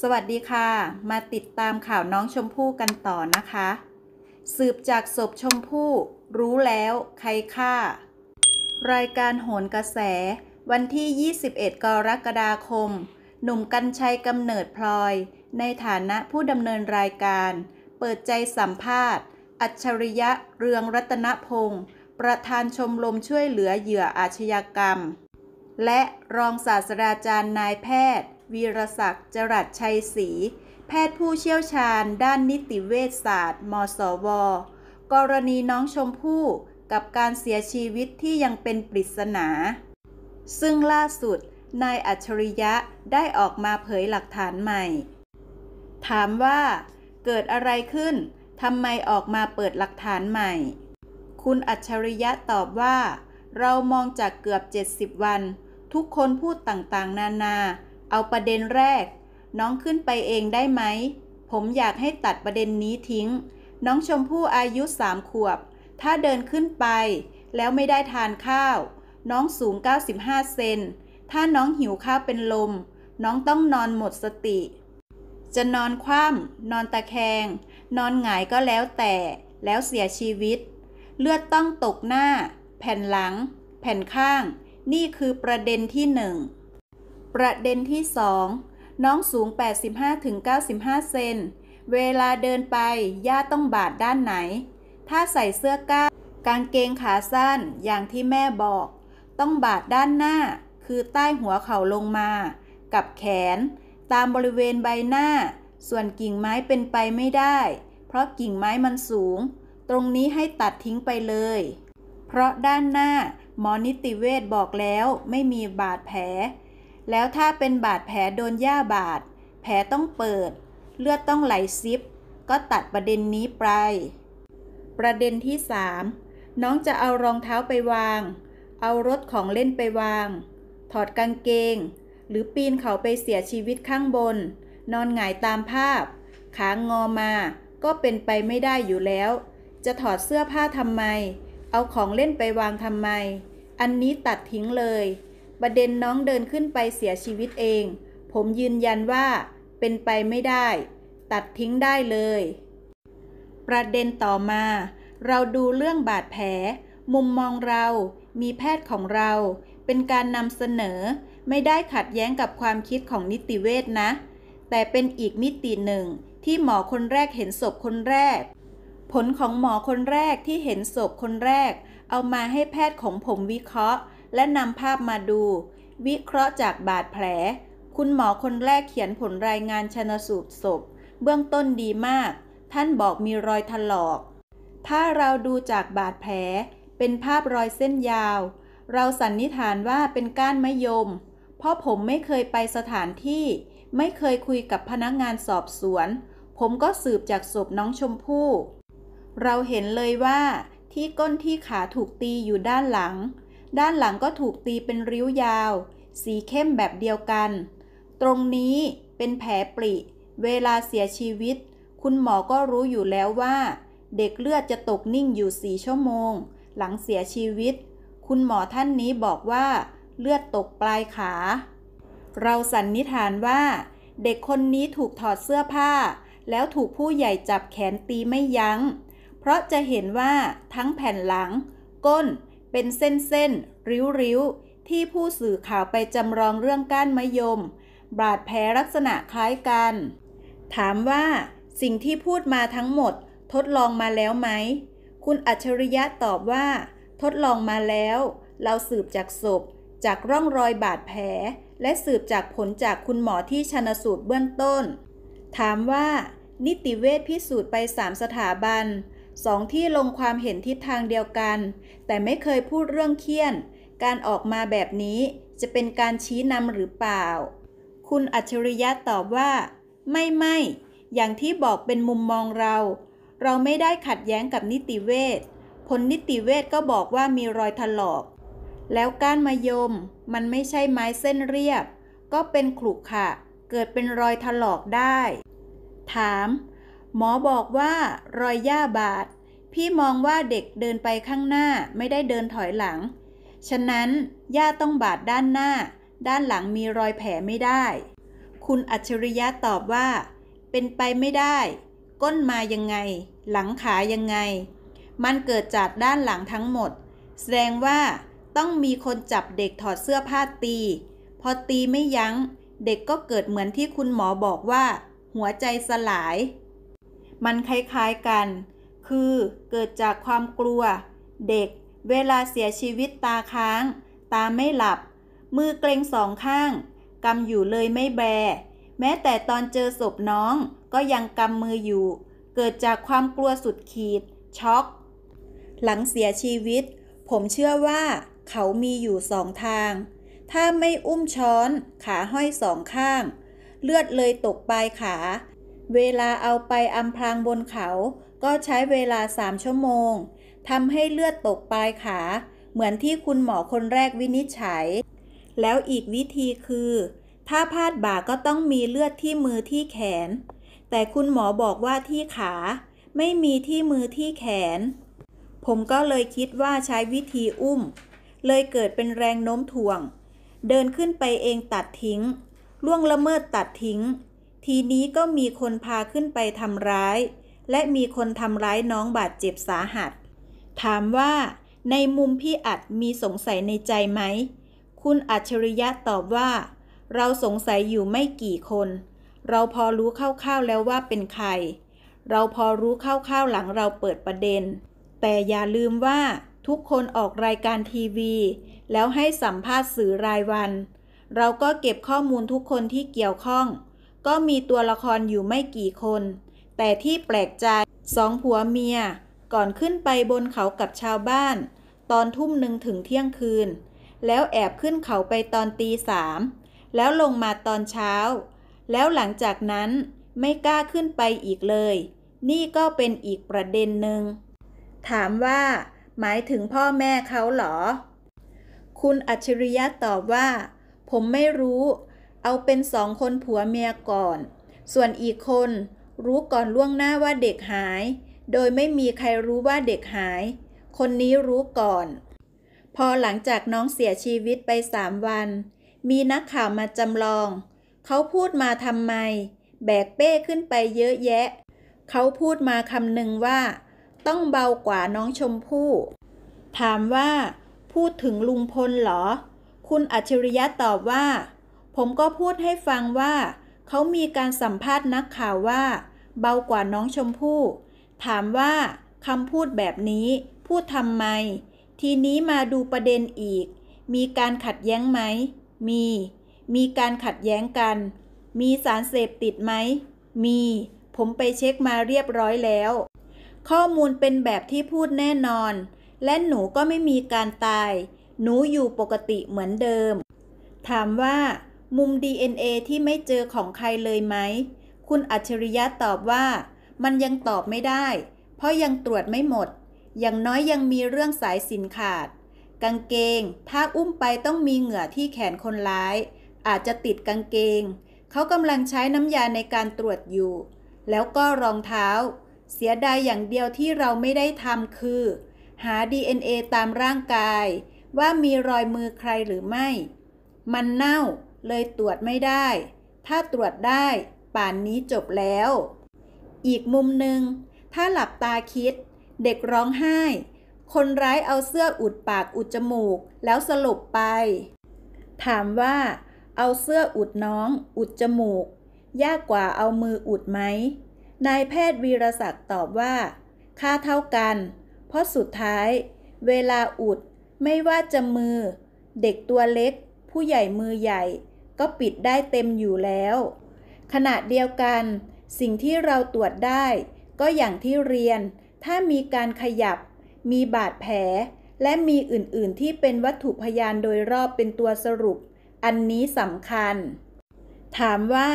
สวัสดีค่ะ มาติดตามข่าวน้องชมพู่กันต่อนะคะ สืบจากศพชมพู่ รู้แล้ว ใครฆ่า รายการโหนกระแส วันที่ 21 กรกฎาคม หนุ่มกัญชัยกำเนิดพลอย ในฐานะผู้ดำเนินรายการ เปิดใจสัมภาษณ์ อัจฉริยะเรืองรัตนพงศ์ประธานชมรมช่วยเหลือเหยื่ออาชญากรรม และรองศาสตราจารย์นายแพทย์วีรศักดิ์จรัสชัยศรีแพทย์ผู้เชี่ยวชาญ ด้านนิติเวชศาสตร์ มสว กรณีน้องชมพู่กับการเสียชีวิตที่ยังเป็นปริศนา ซึ่งล่าสุดนายอัจฉริยะได้ออกมาเผยหลักฐานใหม่ ถามว่า เกิดอะไรขึ้นทำไมออกมาเปิดหลักฐานใหม่ คุณอัจฉริยะตอบว่า เรามองจากเกือบ 70 วัน ทุกคนพูดต่างๆ นานานาเอาประเด็นแรก น้องขึ้นไปเองได้ไหม ผมอยากให้ตัดประเด็นนี้ทิ้ง น้องชมพู่อายุสามขวบ ถ้าเดินขึ้นไป แล้วไม่ได้ทานข้าว น้องสูง 95 เซน ถ้าน้องหิว ข้าวเป็นลม น้องต้องนอนหมดสติ จะนอนคว่ำนอนตะแคง นอนหงายก็แล้วแต่ แล้วเสียชีวิต เลือดต้องตกหน้า แผ่นหลัง แผ่นข้าง นี่คือประเด็นที่หนึ่งประเด็นที่ 2 น้องสูง 85-95เซน เวลาเดินไป ย่าต้องบาดด้านไหน ถ้าใส่เสื้อก้า กางเกงขาสั้น อย่างที่แม่บอก ต้องบาดด้านหน้า คือใต้หัวเข่าลงมา กับแขน ตามบริเวณใบหน้า ส่วนกิ่งไม้เป็นไปไม่ได้ เพราะกิ่งไม้มันสูง ตรงนี้ให้ตัดทิ้งไปเลย เพราะด้านหน้า หมอนิติเวชบอกแล้ว ไม่มีบาดแผลแล้วถ้าเป็นบาดแผลโดนหญ้าบาด แผลต้องเปิด เลือดต้องไหลซิบก็ตัดประเด็นนี้ไป ประเด็นที่ 3 น้องจะเอารองเท้าไปวาง เอารถของเล่นไปวาง ถอดกางเกง หรือปีนเขาไปเสียชีวิตข้างบน นอนหงายตามภาพ ขางอมา ก็เป็นไปไม่ได้อยู่แล้ว จะถอดเสื้อผ้าทำไม เอาของเล่นไปวางทำไม อันนี้ตัดทิ้งเลยประเด็นน้องเดินขึ้นไปเสียชีวิตเอง ผมยืนยันว่า เป็นไปไม่ได้ ตัดทิ้งได้เลย ประเด็นต่อมา เราดูเรื่องบาดแผลมุมมองเรามีแพทย์ของเรา เป็นการนำเสนอไม่ได้ขัดแย้งกับความคิดของนิติเวชนะ แต่เป็นอีกมิติหนึ่งที่หมอคนแรกเห็นศพคนแรก ผลของหมอคนแรกที่เห็นศพคนแรก เอามาให้แพทย์ของผมวิเคราะห์และนำภาพมาดู วิเคราะห์จากบาดแผล คุณหมอคนแรกเขียนผลรายงานชนสูตรศพ เบื้องต้นดีมาก ท่านบอกมีรอยถลอก ถ้าเราดูจากบาดแผล เป็นภาพรอยเส้นยาว เราสันนิษฐานว่าเป็นก้านมะยม เพราะผมไม่เคยไปสถานที่ ไม่เคยคุยกับพนักงานสอบสวน ผมก็สืบจากศพน้องชมพู่ เราเห็นเลยว่าที่ก้นที่ขาถูกตีอยู่ด้านหลังด้านหลังก็ถูกตีเป็นริ้วยาว สีเข้มแบบเดียวกัน ตรงนี้เป็นแผลปริ เวลาเสียชีวิต คุณหมอก็รู้อยู่แล้วว่า เด็กเลือดจะตกนิ่งอยู่สี่ชั่วโมง หลังเสียชีวิต คุณหมอท่านนี้บอกว่า เลือดตกปลายขา เราสันนิษฐานว่า เด็กคนนี้ถูกถอดเสื้อผ้า แล้วถูกผู้ใหญ่จับแขนตีไม่ยัง้ง เพราะจะเห็นว่าทั้งแผ่นหลัง ก้นเป็นเส้น ๆ ริ้ว ๆ ที่ผู้สื่อข่าวไปจำลองเรื่องก้านมะยม บาดแผลลักษณะคล้ายกัน ถามว่า สิ่งที่พูดมาทั้งหมด ทดลองมาแล้วไหม คุณอัจฉริยะตอบว่า ทดลองมาแล้ว เราสืบจากศพ จากร่องรอยบาดแผลและสืบจากผลจากคุณหมอที่ชนสูตรเบื้องต้น ถามว่า นิติเวชพิสูจน์ไปสามสถาบันสองที่ลงความเห็นทิศทางเดียวกัน แต่ไม่เคยพูดเรื่องเคี่ยน การออกมาแบบนี้จะเป็นการชี้นำหรือเปล่า คุณอัจฉริยะตอบว่า ไม่ไม่อย่างที่บอกเป็นมุมมองเรา เราไม่ได้ขัดแย้งกับนิติเวชผลนิติเวชก็บอกว่ามีรอยถลอก แล้วก้านมะยม มันไม่ใช่ไม้เส้นเรียบ ก็เป็นขรุขระเกิดเป็นรอยถลอกได้ ถามหมอบอกว่า รอยย่าบาด พี่มองว่าเด็กเดินไปข้างหน้าไม่ได้เดินถอยหลัง ฉะนั้นย่าต้องบาดด้านหน้า ด้านหลังมีรอยแผลไม่ได้ คุณอัจฉริยะตอบว่า เป็นไปไม่ได้ ก้นมายังไง หลังขายังไง มันเกิดจากด้านหลังทั้งหมด แสดงว่า ต้องมีคนจับเด็กถอดเสื้อผ้าตี พอตีไม่ยัง้ง เด็กก็เกิดเหมือนที่คุณหมอบอกว่า หัวใจสลายมันคล้ายๆกัน คือเกิดจากความกลัว เด็กเวลาเสียชีวิตตาค้าง ตาไม่หลับ มือเกรงสองข้าง กำอยู่เลยไม่แบ แม้แต่ตอนเจอศพน้องก็ยังกำมืออยู่ เกิดจากความกลัวสุดขีด ช็อก หลังเสียชีวิต ผมเชื่อว่า เขามีอยู่สองทาง ถ้าไม่อุ้มช้อน ขาห้อยสองข้าง เลือดเลยตกปลายขาเวลาเอาไปอำพรางบนเขาก็ใช้เวลาสามชั่วโมงทำให้เลือดตกปลายขา เหมือนที่คุณหมอคนแรกวินิจฉัย แล้วอีกวิธีคือ ถ้าพาดบ่าก็ต้องมีเลือดที่มือที่แขน แต่คุณหมอบอกว่าที่ขา ไม่มีที่มือที่แขน ผมก็เลยคิดว่าใช้วิธีอุ้ม เลยเกิดเป็นแรงโน้มถ่วง เดินขึ้นไปเองตัดทิ้ง ล่วงละเมิดตัดทิ้งทีนี้ก็มีคนพาขึ้นไปทำร้าย และมีคนทำร้ายน้องบาดเจ็บสาหัส ถามว่า ในมุมพี่อัดมีสงสัยในใจไหม คุณอัจฉริยะตอบว่า เราสงสัยอยู่ไม่กี่คน เราพอรู้คร่าวๆแล้วว่าเป็นใคร เราพอรู้คร่าวๆหลังเราเปิดประเด็น แต่อย่าลืมว่า ทุกคนออกรายการทีวี แล้วให้สัมภาษณ์สื่อรายวัน เราก็เก็บข้อมูลทุกคนที่เกี่ยวข้องก็มีตัวละครอยู่ไม่กี่คน แต่ที่แปลกใจสองผัวเมีย ก่อนขึ้นไปบนเขากับชาวบ้าน ตอนทุ่มหนึ่งถึงเที่ยงคืน แล้วแอบขึ้นเขาไปตอนตีสามแล้วลงมาตอนเช้า แล้วหลังจากนั้นไม่กล้าขึ้นไปอีกเลย นี่ก็เป็นอีกประเด็นหนึ่ง ถามว่า หมายถึงพ่อแม่เขาเหรอ คุณอัจฉริยะตอบว่า ผมไม่รู้เอาเป็นสองคนผัวเมียก่อน ส่วนอีกคนรู้ก่อนล่วงหน้าว่าเด็กหาย โดยไม่มีใครรู้ว่าเด็กหาย คนนี้รู้ก่อน พอหลังจากน้องเสียชีวิตไปสามวัน มีนักข่าวมาจำลอง เขาพูดมาทำไม แบกเป้ขึ้นไปเยอะแยะ เขาพูดมาคำหนึ่งว่า ต้องเบากว่าน้องชมพู่ ถามว่า พูดถึงลุงพลเหรอ คุณอัจฉริยะตอบว่าผมก็พูดให้ฟังว่า เขามีการสัมภาษณ์นักข่าวว่า เบากว่าน้องชมพู่ ถามว่า คำพูดแบบนี้ พูดทำไม ทีนี้มาดูประเด็นอีก มีการขัดแย้งไหม มี มีการขัดแย้งกัน มีสารเสพติดไหม มี ผมไปเช็คมาเรียบร้อยแล้ว ข้อมูลเป็นแบบที่พูดแน่นอน และหนูก็ไม่มีการตาย หนูอยู่ปกติเหมือนเดิม ถามว่ามุม DNA ที่ไม่เจอของใครเลยไหม คุณอัจฉริยะตอบว่า มันยังตอบไม่ได้ เพราะยังตรวจไม่หมด อย่างน้อยยังมีเรื่องสายสิน ขาด กางเกง ถ้าอุ้มไปต้องมีเหงื่อที่แขนคนร้าย อาจจะติดกางเกง เขากำลังใช้น้ำยาในการตรวจอยู่ แล้วก็รองเท้า เสียดายอย่างเดียวที่เราไม่ได้ทำคือ หา DNA ตามร่างกาย ว่ามีรอยมือใครหรือไม่ มันเน่าเลยตรวจไม่ได้ ถ้าตรวจได้ป่านนี้จบแล้ว อีกมุมหนึ่ง ถ้าหลับตาคิด เด็ก ร้องไห้ คนร้ายเอาเสื้ออุดปากอุด จมูกแล้ว สลบ ไป ถามว่า เอาเสื้ออุดน้อง อุดจมูก ยากกว่าเอามืออุดไหมนายแพทย์วีรศักดิ์ตอบว่า ค่าเท่ากัน เพราะสุดท้าย เวลาอุดไม่ว่าจะมือ เด็กตัวเล็ก ผู้ใหญ่มือใหญ่ก็ปิดได้เต็มอยู่แล้ว ขณะเดียวกัน สิ่งที่เราตรวจได้ ก็อย่างที่เรียน ถ้ามีการขยับ มีบาดแผล และมีอื่นๆ ที่เป็นวัตถุพยานโดยรอบเป็นตัวสรุป อันนี้สำคัญ ถามว่า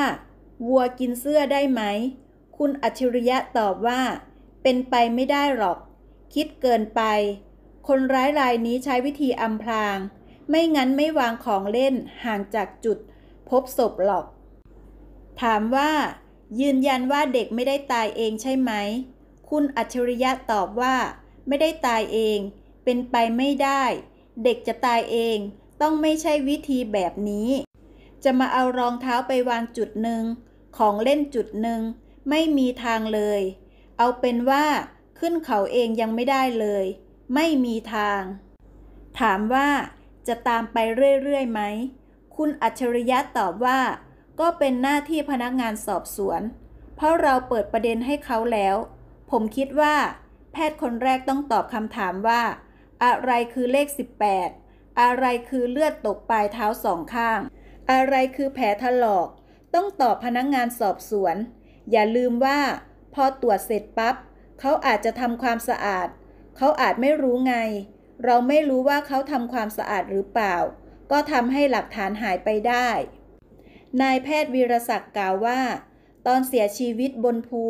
วัวกินเสื้อได้ไหม คุณอัจฉริยะตอบว่า เป็นไปไม่ได้หรอก คิดเกินไป คนร้ายรายนี้ใช้วิธีอำพราง ไม่งั้นไม่วางของเล่นห่างจากจุดพบศพหรอก ถามว่ายืนยันว่าเด็กไม่ได้ตายเองใช่ไหม คุณอัจฉริยะตอบว่า ไม่ได้ตายเอง เป็นไปไม่ได้ เด็กจะตายเอง ต้องไม่ใช่วิธีแบบนี้ จะมาเอารองเท้าไปวางจุดหนึ่ง ของเล่นจุดหนึ่ง ไม่มีทางเลย เอาเป็นว่า ขึ้นเขาเองยังไม่ได้เลย ไม่มีทาง ถามว่า จะตามไปเรื่อย ๆ ไหมคุณอัจฉริยะตอบว่าก็เป็นหน้าที่พนักงานสอบสวน เพราะเราเปิดประเด็นให้เขาแล้ว ผมคิดว่าแพทย์คนแรกต้องตอบคำถามว่า อะไรคือเลข 18 อะไรคือเลือดตกปลายเท้าสองข้าง อะไรคือแผลถลอก ต้องตอบพนักงานสอบสวน อย่าลืมว่าพอตรวจเสร็จปับ๊บเขาอาจจะทำความสะอาด เขาอาจไม่รู้ไง เราไม่รู้ว่าเขาทำความสะอาดหรือเปล่าก็ทำให้หลักฐานหายไปได้ นายแพทย์วีรศักดิ์กล่าวว่า ตอนเสียชีวิตบนภู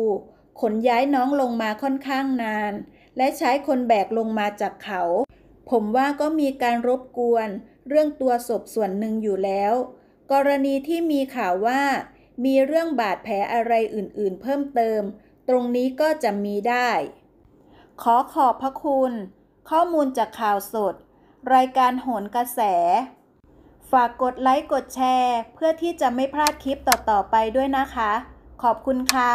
ขนย้ายน้องลงมาค่อนข้างนาน และใช้คนแบกลงมาจากเขา ผมว่าก็มีการรบกวน เรื่องตัวศพส่วนหนึ่งอยู่แล้ว กรณีที่มีข่าวว่า มีเรื่องบาดแผลอะไรอื่น ๆ เพิ่มเติม ตรงนี้ก็จะมีได้ ขอขอบพระคุณ ข้อมูลจากข่าวสด รายการโหนกระแสฝากกดไลค์กดแชร์ เพื่อที่จะไม่พลาดคลิปต่อๆไปด้วยนะคะ ขอบคุณค่ะ